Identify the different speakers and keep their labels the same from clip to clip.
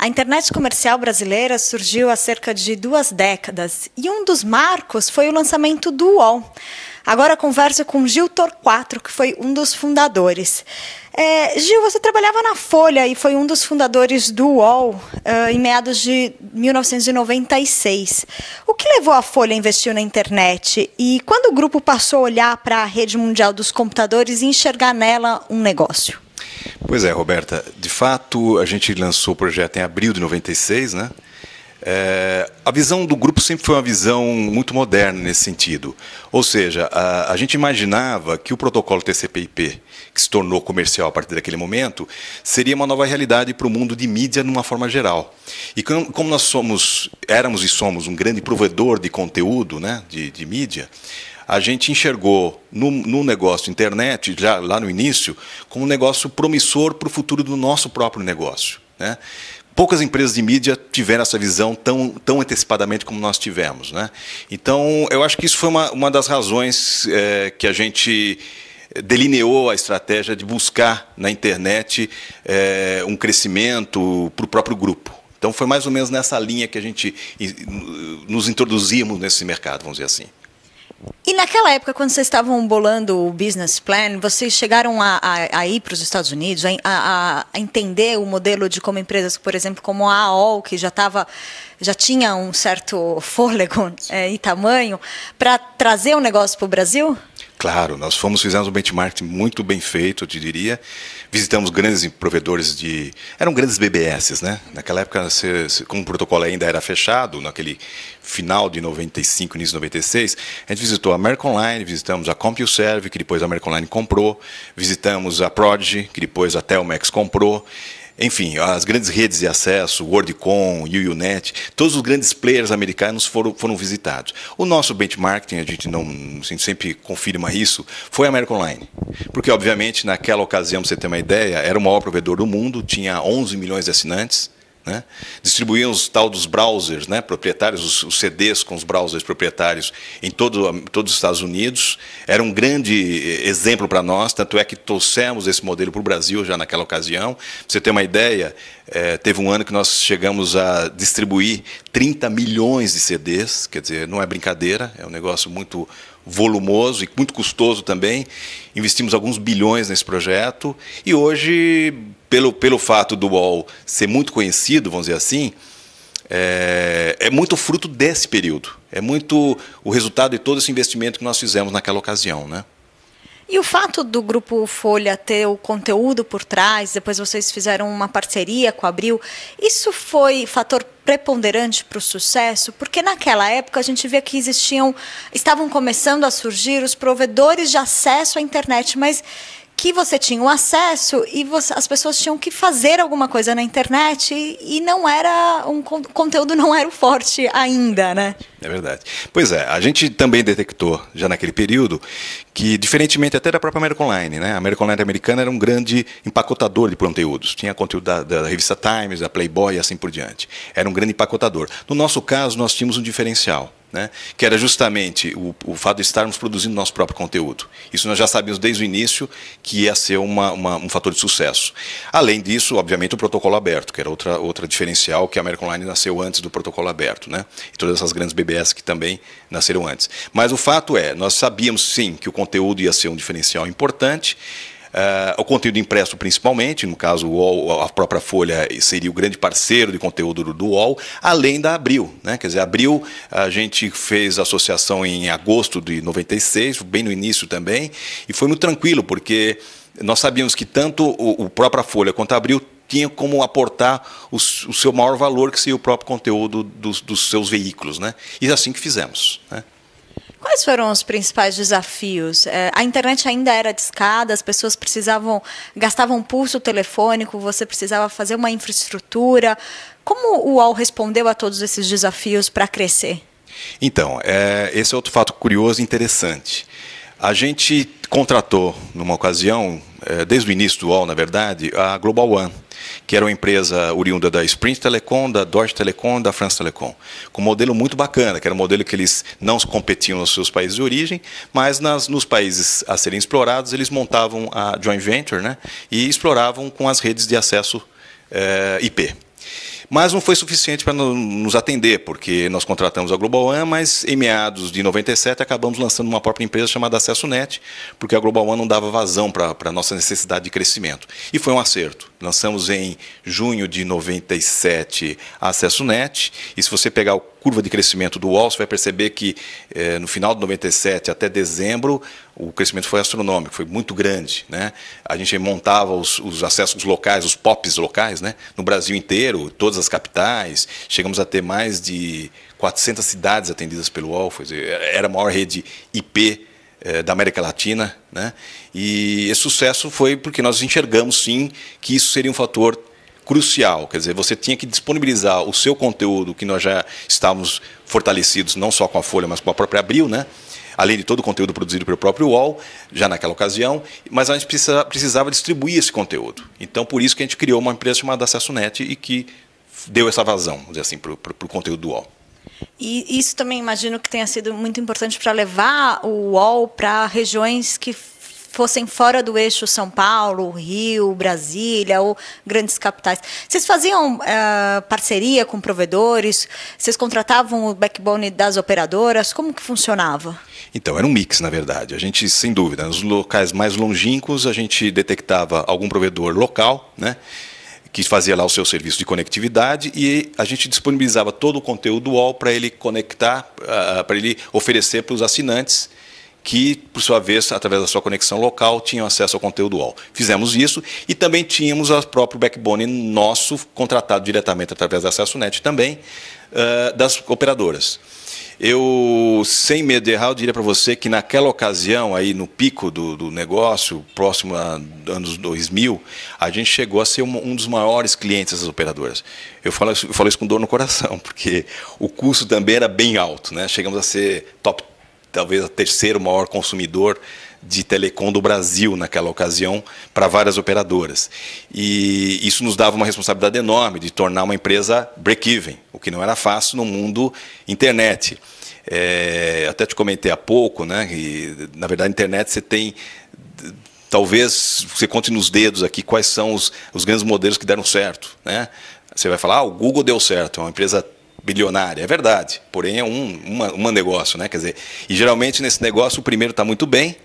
Speaker 1: A internet comercial brasileira surgiu há cerca de duas décadas e um dos marcos foi o lançamento do UOL. Agora converso com Gil Torquato, que foi um dos fundadores. É, Gil, você trabalhava na Folha e foi um dos fundadores do UOL uh, em meados de 1996. O que levou a Folha a investir na internet e quando o grupo passou a olhar para a rede mundial dos computadores e enxergar nela um negócio?
Speaker 2: Pois é, Roberta. De fato, a gente lançou o projeto em abril de 96, né? É, a visão do grupo sempre foi uma visão muito moderna nesse sentido. Ou seja, a, a gente imaginava que o protocolo TCP/IP, que se tornou comercial a partir daquele momento, seria uma nova realidade para o mundo de mídia numa forma geral. E com, como nós somos, éramos e somos um grande provedor de conteúdo, né, de, de mídia, a gente enxergou no, no negócio internet, já lá no início, como um negócio promissor para o futuro do nosso próprio negócio. Né? poucas empresas de mídia tiveram essa visão tão, tão antecipadamente como nós tivemos. Né? Então, eu acho que isso foi uma, uma das razões é, que a gente delineou a estratégia de buscar na internet é, um crescimento para o próprio grupo. Então, foi mais ou menos nessa linha que a gente nos introduzimos nesse mercado, vamos dizer assim.
Speaker 1: E naquela época, quando vocês estavam bolando o business plan, vocês chegaram a, a, a ir para os Estados Unidos, a, a, entender o modelo de como empresas, por exemplo, como a AOL, que já estava já tinha um certo fôlego é, e tamanho, para trazer o um negócio para o Brasil?
Speaker 2: Claro, nós fomos fizemos um benchmark muito bem feito, eu te diria. Visitamos grandes provedores de, eram grandes BBS, né? Naquela época, como o protocolo ainda era fechado, naquele final de 95, início de 96, a gente visitou a American Line, visitamos a CompuServe, que depois a American Line comprou, visitamos a Prodigy, que depois a Telmex comprou, enfim, as grandes redes de acesso, WorldCom, UUNet, todos os grandes players americanos foram, foram visitados. O nosso benchmarking, a gente não a gente sempre confirma isso, foi a American Online. Porque, obviamente, naquela ocasião, para você ter uma ideia, era o maior provedor do mundo, tinha 11 milhões de assinantes, né? Distribuíam os tal dos browsers, né? proprietários, os, os, CDs com os browsers proprietários em todo, todos os Estados Unidos. Era um grande eh, exemplo para nós, tanto é que trouxemos esse modelo para o Brasil já naquela ocasião. Pra você ter uma ideia, é, teve um ano que nós chegamos a distribuir 30 milhões de CDs, quer dizer, não é brincadeira, é um negócio muito volumoso e muito custoso também. Investimos alguns bilhões nesse projeto e hoje, pelo, pelo fato do UOL ser muito conhecido, vamos dizer assim, é, é muito fruto desse período. É muito o resultado de todo esse investimento que nós fizemos naquela ocasião, né?
Speaker 1: E o fato do grupo Folha ter o conteúdo por trás, depois vocês fizeram uma parceria com o Abril, isso foi fator preponderante para o sucesso? Porque naquela época a gente via que existiam, estavam começando a surgir os provedores de acesso à internet, mas que você tinha o acesso e você, as pessoas tinham que fazer alguma coisa na internet e, e não era um conteúdo não era o forte ainda, né?
Speaker 2: É verdade. Pois é, a gente também detectou já naquele período que diferentemente até da própria American Online, né? A American Online americana era um grande empacotador de conteúdos. Tinha conteúdo da, da revista Times, da Playboy e assim por diante. Era um grande empacotador. No nosso caso, nós tínhamos um diferencial né? que era justamente o, o, fato de estarmos produzindo nosso próprio conteúdo. Isso nós já sabíamos desde o início que ia ser uma, uma, um fator de sucesso. Além disso, obviamente, o protocolo aberto, que era outra, outra diferencial, que a American Online nasceu antes do protocolo aberto, né? e todas essas grandes BBS que também nasceram antes. Mas o fato é, nós sabíamos sim que o conteúdo ia ser um diferencial importante, ah, o conteúdo impresso principalmente, no caso o UOL, a própria Folha seria o grande parceiro de conteúdo do UOL, além da Abril. Né? Quer dizer, Abril, a gente fez associação em agosto de 96, bem no início também, e foi muito tranquilo, porque nós sabíamos que tanto o, o própria Folha quanto a Abril tinha como aportar o, o, seu maior valor, que seria o próprio conteúdo dos, dos seus veículos. Né? E é assim que fizemos. Né?
Speaker 1: Quais foram os principais desafios? É, a internet ainda era discada, as pessoas precisavam, gastavam pulso telefônico, você precisava fazer uma infraestrutura. Como o UOL respondeu a todos esses desafios para crescer?
Speaker 2: Então, é, esse é outro fato curioso e interessante. A gente contratou, numa ocasião, é, desde o início do UOL, na verdade, a Global One que era uma empresa oriunda da Sprint Telecom, da Deutsche Telecom, da France Telecom, com um modelo muito bacana, que era um modelo que eles não competiam nos seus países de origem, mas nas, nos países a serem explorados, eles montavam a joint venture né, e exploravam com as redes de acesso eh, IP. Mas não foi suficiente para nos atender, porque nós contratamos a Global One, mas em meados de 97 acabamos lançando uma própria empresa chamada AcessoNet, porque a Global One não dava vazão para a nossa necessidade de crescimento. E foi um acerto. Lançamos em junho de 97 a Acesso Net, e se você pegar a curva de crescimento do UOL, você vai perceber que eh, no final de 97 até dezembro, o crescimento foi astronômico, foi muito grande. Né? A gente montava os, os acessos locais, os POPs locais, né? no Brasil inteiro, todas as capitais, chegamos a ter mais de 400 cidades atendidas pelo UOL, era a maior rede IP eh, da América Latina. Né? E esse sucesso foi porque nós enxergamos, sim, que isso seria um fator crucial. Quer dizer, você tinha que disponibilizar o seu conteúdo, que nós já estávamos fortalecidos não só com a Folha, mas com a própria Abril, né? além de todo o conteúdo produzido pelo próprio UOL, já naquela ocasião, mas a gente precisa, precisava distribuir esse conteúdo. Então, por isso que a gente criou uma empresa chamada AcessoNet e que deu essa vazão, vamos dizer assim, para o conteúdo do UOL.
Speaker 1: E isso também imagino que tenha sido muito importante para levar o UOL para regiões que fossem fora do eixo São Paulo, Rio, Brasília ou grandes capitais. Vocês faziam uh, parceria com provedores? Vocês contratavam o backbone das operadoras? Como que funcionava?
Speaker 2: Então, era um mix, na verdade. A gente, sem dúvida, nos locais mais longínquos, a gente detectava algum provedor local, né? que fazia lá o seu serviço de conectividade e a gente disponibilizava todo o conteúdo UOL para ele conectar, ah, para ele oferecer para os assinantes que, por sua vez, através da sua conexão local, tinham acesso ao conteúdo UOL. Fizemos isso e também tínhamos o próprio backbone nosso contratado diretamente através da AcessoNet também, ah, das operadoras. Eu, sem medo de errar, eu diria para você que naquela ocasião, aí no pico do, do negócio, próximo a anos 2000, a gente chegou a ser um, um dos maiores clientes das operadoras. Eu falo, eu falo isso com dor no coração, porque o custo também era bem alto. Né? Chegamos a ser top talvez o terceiro maior consumidor de telecom do Brasil naquela ocasião para várias operadoras. E isso nos dava uma responsabilidade enorme de tornar uma empresa break-even, o que não era fácil no mundo internet. É, até te comentei há pouco, né? e na verdade, a internet você tem talvez você conte nos dedos aqui quais são os, os grandes modelos que deram certo, né? Você vai falar, ah, o Google deu certo, é uma empresa bilionária, é verdade. Porém, é um uma, um negócio, né? Quer dizer, e geralmente nesse negócio o primeiro está muito bem,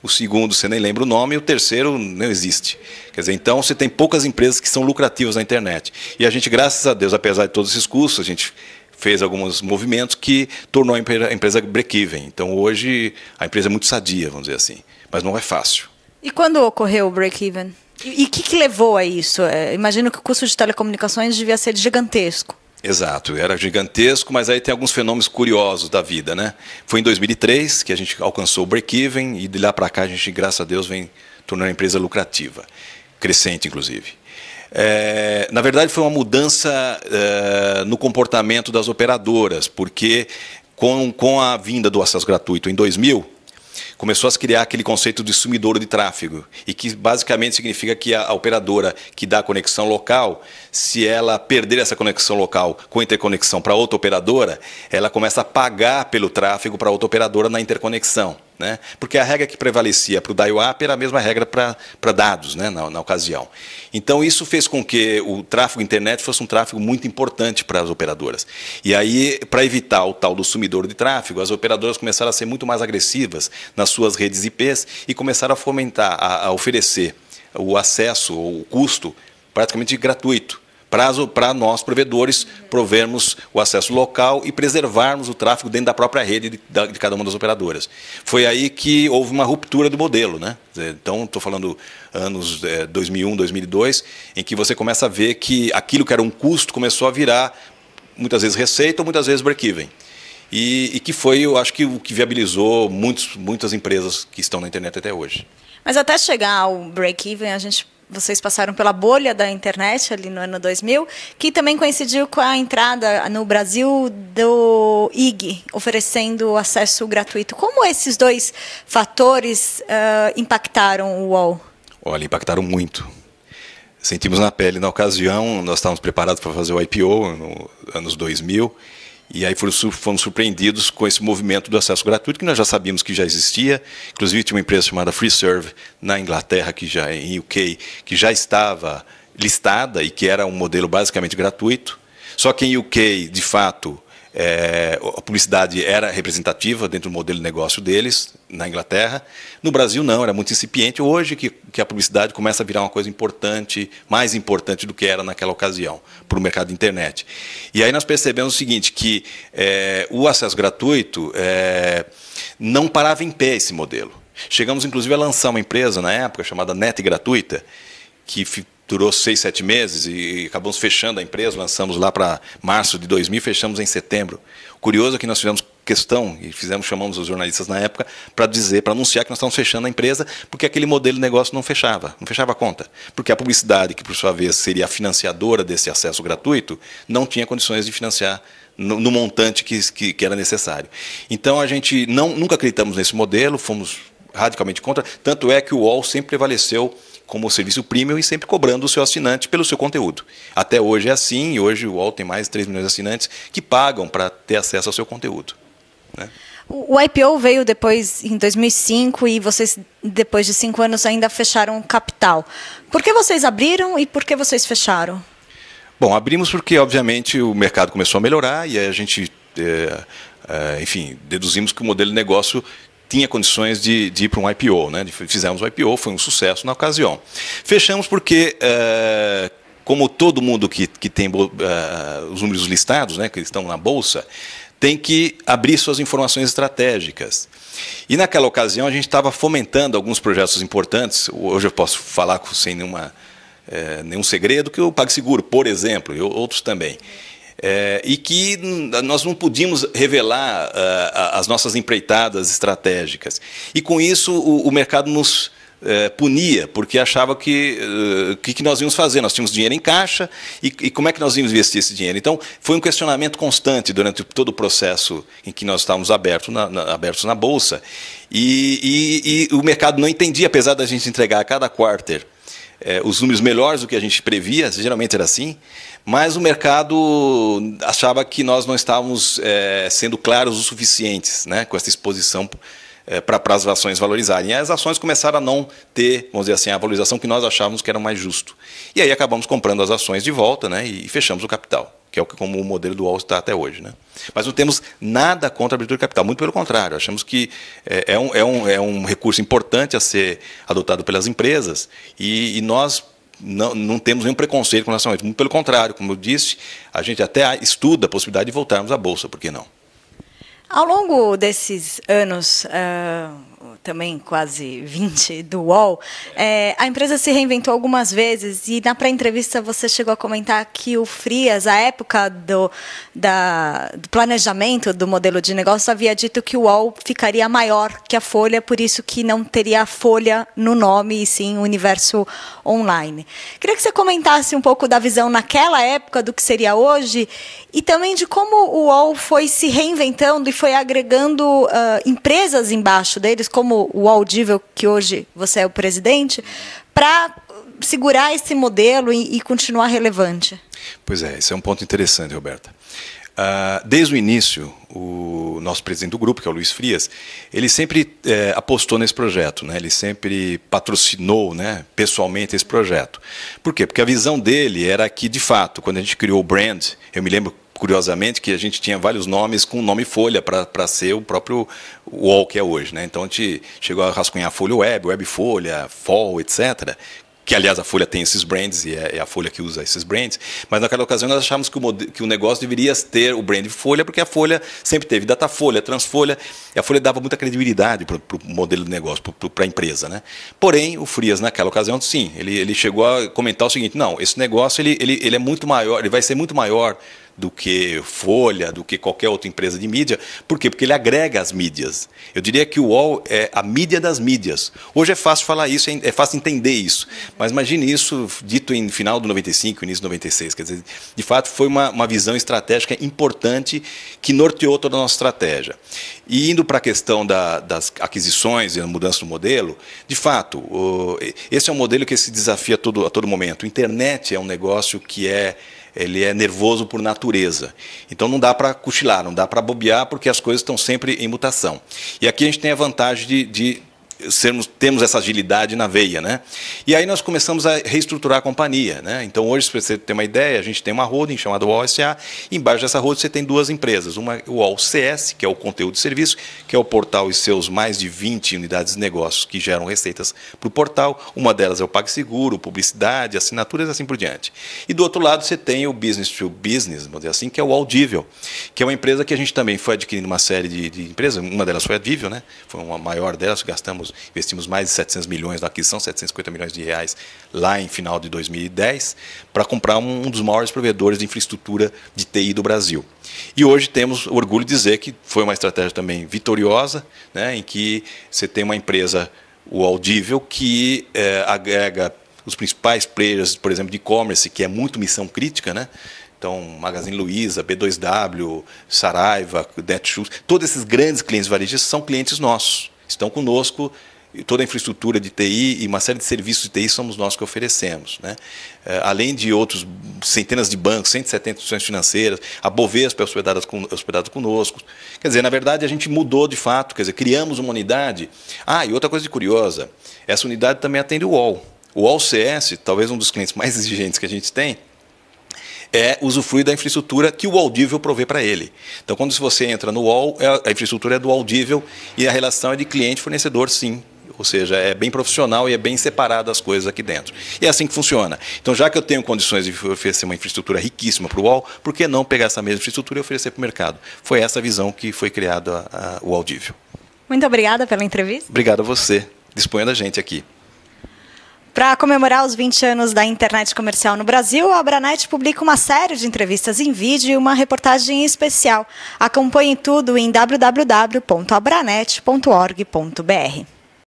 Speaker 2: o segundo você nem lembra o nome, e o terceiro não existe. Quer dizer, então você tem poucas empresas que são lucrativas na internet. E a gente, graças a Deus, apesar de todos esses custos, a gente fez alguns movimentos que tornou a empresa break-even. Então hoje a empresa é muito sadia, vamos dizer assim, mas não é fácil.
Speaker 1: E quando ocorreu o break-even? E o que, que, levou a isso? É, imagino que o custo de telecomunicações devia ser gigantesco.
Speaker 2: Exato, era gigantesco, mas aí tem alguns fenômenos curiosos da vida, né? Foi em 2003 que a gente alcançou o break-even e de lá para cá a gente, graças a Deus, vem tornando a empresa lucrativa, crescente inclusive. É, na verdade, foi uma mudança é, no comportamento das operadoras, porque com, com a vinda do acesso gratuito em 2000, começou a criar aquele conceito de sumidouro de tráfego, e que basicamente significa que a, operadora que dá a conexão local, se ela perder essa conexão local com interconexão para outra operadora, ela começa a pagar pelo tráfego para outra operadora na interconexão. Né? Porque a regra que prevalecia para o dial-up era a mesma regra para dados, né? na, na ocasião. Então, isso fez com que o tráfego internet fosse um tráfego muito importante para as operadoras. E aí, para evitar o tal do sumidor de tráfego, as operadoras começaram a ser muito mais agressivas nas suas redes IPs e começaram a fomentar, a, a oferecer o acesso ou o custo praticamente gratuito prazo para nós, provedores, provermos o acesso local e preservarmos o tráfego dentro da própria rede de, de cada uma das operadoras. Foi aí que houve uma ruptura do modelo. Né? Então, estou falando anos é, 2001, 2002, em que você começa a ver que aquilo que era um custo começou a virar, muitas vezes, receita ou muitas vezes break-even. E, e, que foi, eu acho que o que viabilizou muitos, muitas empresas que estão na internet até hoje.
Speaker 1: Mas até chegar ao break-even, a gente vocês passaram pela bolha da internet ali no ano 2000, que também coincidiu com a entrada no Brasil do IG, oferecendo acesso gratuito. Como esses dois fatores uh, impactaram o UOL?
Speaker 2: Olha, impactaram muito. Sentimos na pele. Na ocasião, nós estávamos preparados para fazer o IPO, nos anos 2000, e aí fomos surpreendidos com esse movimento do acesso gratuito, que nós já sabíamos que já existia. Inclusive, tinha uma empresa chamada FreeServe na Inglaterra, que já em UK, que já estava listada e que era um modelo basicamente gratuito. Só que em UK, de fato, é, a publicidade era representativa dentro do modelo de negócio deles, na Inglaterra. No Brasil, não, era muito incipiente. Hoje que, que a publicidade começa a virar uma coisa importante, mais importante do que era naquela ocasião, para o mercado de internet. E aí nós percebemos o seguinte, que é, o acesso gratuito é, não parava em pé esse modelo. Chegamos, inclusive, a lançar uma empresa na época chamada Net Gratuita, que durou seis, sete meses e acabamos fechando a empresa, lançamos lá para março de 2000, fechamos em setembro. Curioso é que nós fizemos questão e fizemos chamamos os jornalistas na época para dizer, para anunciar que nós estamos fechando a empresa, porque aquele modelo de negócio não fechava, não fechava a conta, porque a publicidade que por sua vez seria a financiadora desse acesso gratuito não tinha condições de financiar no, no montante que, que, que, era necessário. Então a gente não nunca acreditamos nesse modelo, fomos radicalmente contra, tanto é que o UOL sempre prevaleceu como serviço premium e sempre cobrando o seu assinante pelo seu conteúdo. Até hoje é assim, hoje o UOL tem mais de 3 milhões de assinantes que pagam para ter acesso ao seu conteúdo. Né?
Speaker 1: O IPO veio depois, em 2005, e vocês, depois de cinco anos, ainda fecharam capital. Por que vocês abriram e por que vocês fecharam?
Speaker 2: Bom, abrimos porque, obviamente, o mercado começou a melhorar e a gente, é, é, enfim, deduzimos que o modelo de negócio tinha condições de, de ir para um IPO. Né? Fizemos o IPO, foi um sucesso na ocasião. Fechamos porque, eh, como todo mundo que, que tem eh, os números listados, né, que estão na Bolsa, tem que abrir suas informações estratégicas. E naquela ocasião a gente estava fomentando alguns projetos importantes. Hoje eu posso falar sem nenhuma, é, nenhum segredo, que o PagSeguro, por exemplo, e outros também. É, e que nós não podíamos revelar uh, as nossas empreitadas estratégicas. E com isso o, o mercado nos é, punia, porque achava que o é, que, que, nós íamos fazer? Nós tínhamos dinheiro em caixa e, e, como é que nós íamos investir esse dinheiro? Então foi um questionamento constante durante todo o processo em que nós estávamos abertos na, na, abertos na Bolsa. E, e, e o mercado não entendia, apesar da gente entregar a cada quarter é, os números melhores do que a gente previa, geralmente era assim, mas o mercado achava que nós não estávamos é, sendo claros o suficientes né, com essa exposição eh, para as ações valorizarem. E as ações começaram a não ter, vamos dizer assim, a valorização que nós achávamos que era mais justo. E aí acabamos comprando as ações de volta né, e fechamos o capital, que é o, como o modelo do Wall está até hoje. Né? Mas não temos nada contra a abertura de capital, muito pelo contrário, achamos que é, é, um, é, um, é um recurso importante a ser adotado pelas empresas e, e nós não, não, temos nenhum preconceito com relação a isso. Muito pelo contrário, como eu disse, a gente até estuda a possibilidade de voltarmos à Bolsa, por que não?
Speaker 1: Ao longo desses anos, uh, também quase 20 do UOL, é, a empresa se reinventou algumas vezes e na pré-entrevista você chegou a comentar que o Frias, à época do, da, do planejamento do modelo de negócio, havia dito que o UOL ficaria maior que a Folha, por isso que não teria a Folha no nome e sim o universo online. Queria que você comentasse um pouco da visão naquela época do que seria hoje e também de como o UOL foi se reinventando e foi agregando uh, empresas embaixo deles, como como o audível que hoje você é o presidente, para segurar esse modelo e, e, continuar relevante?
Speaker 2: Pois é, esse é um ponto interessante, Roberta. Uh, desde o início, o nosso presidente do grupo, que é o Luiz Frias, ele sempre é, apostou nesse projeto, né? ele sempre patrocinou né, pessoalmente esse projeto. Por quê? Porque a visão dele era que, de fato, quando a gente criou o brand, eu me lembro curiosamente, que a gente tinha vários nomes com nome folha para ser o próprio UOL que é hoje. Né? Então a gente chegou a rascunhar Folha Web, Web Folha, Fall, etc., que aliás a Folha tem esses brands e é, é a Folha que usa esses brands, mas naquela ocasião nós achamos que o, que o negócio deveria ter o brand Folha, porque a Folha sempre teve Datafolha, Transfolha, e a Folha dava muita credibilidade para o modelo de negócio, para a empresa. Né? Porém, o Frias naquela ocasião, sim, ele, ele chegou a comentar o seguinte, não, esse negócio ele, ele, ele é muito maior, ele vai ser muito maior do que Folha, do que qualquer outra empresa de mídia. Por quê? Porque ele agrega as mídias. Eu diria que o UOL é a mídia das mídias. Hoje é fácil falar isso, é fácil entender isso. Mas imagine isso dito em final do 95, início do 96. Quer dizer, de fato, foi uma, uma visão estratégica importante que norteou toda a nossa estratégia. E indo para a questão da, das aquisições e a mudança do modelo, de fato, o, esse é um modelo que se desafia a todo, a todo momento. Internet é um negócio que é ele é nervoso por natureza. Então não dá para cochilar, não dá para bobear, porque as coisas estão sempre em mutação. E aqui a gente tem a vantagem de, de sermos, temos essa agilidade na veia. Né? E aí nós começamos a reestruturar a companhia. Né? Então, hoje, para você ter uma ideia, a gente tem uma holding chamada OSA, embaixo dessa holding você tem duas empresas. Uma, o OCS, que é o conteúdo de serviço, que é o portal e seus mais de 20 unidades de negócios que geram receitas para o portal. Uma delas é o PagSeguro, publicidade, assinaturas e assim por diante. E do outro lado você tem o Business to Business, vamos dizer assim, que é o Audível, que é uma empresa que a gente também foi adquirindo uma série de, de empresas, uma delas foi a Advível, né? foi uma maior delas, gastamos investimos mais de 700 milhões na aquisição, 750 milhões de reais lá em final de 2010, para comprar um, um dos maiores provedores de infraestrutura de TI do Brasil. E hoje temos orgulho de dizer que foi uma estratégia também vitoriosa, né, em que você tem uma empresa, o Audível, que é, agrega os principais players, por exemplo, de e-commerce, que é muito missão crítica, né? Então, Magazine Luiza, B2W, Saraiva, Netshoes, todos esses grandes clientes varejistas são clientes nossos estão conosco toda a infraestrutura de TI e uma série de serviços de TI somos nós que oferecemos. Né? Eh, além de outros centenas de bancos, 170 instituições financeiras, a Bovespa é hospedada, hospedada conosco. Quer dizer, na verdade, a gente mudou de fato, quer dizer, criamos uma unidade. Ah, e outra coisa curiosa, essa unidade também atende o UOL. O UOL CS, talvez um dos clientes mais exigentes que a gente tem, é usufruir da infraestrutura que o Audível provê para ele. Então, quando você entra no UOL, é, a infraestrutura é do Audível e a relação é de cliente-fornecedor, sim. Ou seja, é bem profissional e é bem separado as coisas aqui dentro. E é assim que funciona. Então, já que eu tenho condições de oferecer uma infraestrutura riquíssima para o UOL, por que não pegar essa mesma infraestrutura e oferecer para o mercado? Foi essa visão que foi criado o Audível.
Speaker 1: Muito obrigada pela entrevista.
Speaker 2: Obrigado a você. Disponha da gente aqui.
Speaker 1: Para comemorar os 20 anos da internet comercial no Brasil, a Abranet publica uma série de entrevistas em vídeo e uma reportagem especial. Acompanhe tudo em www.abranet.org.br.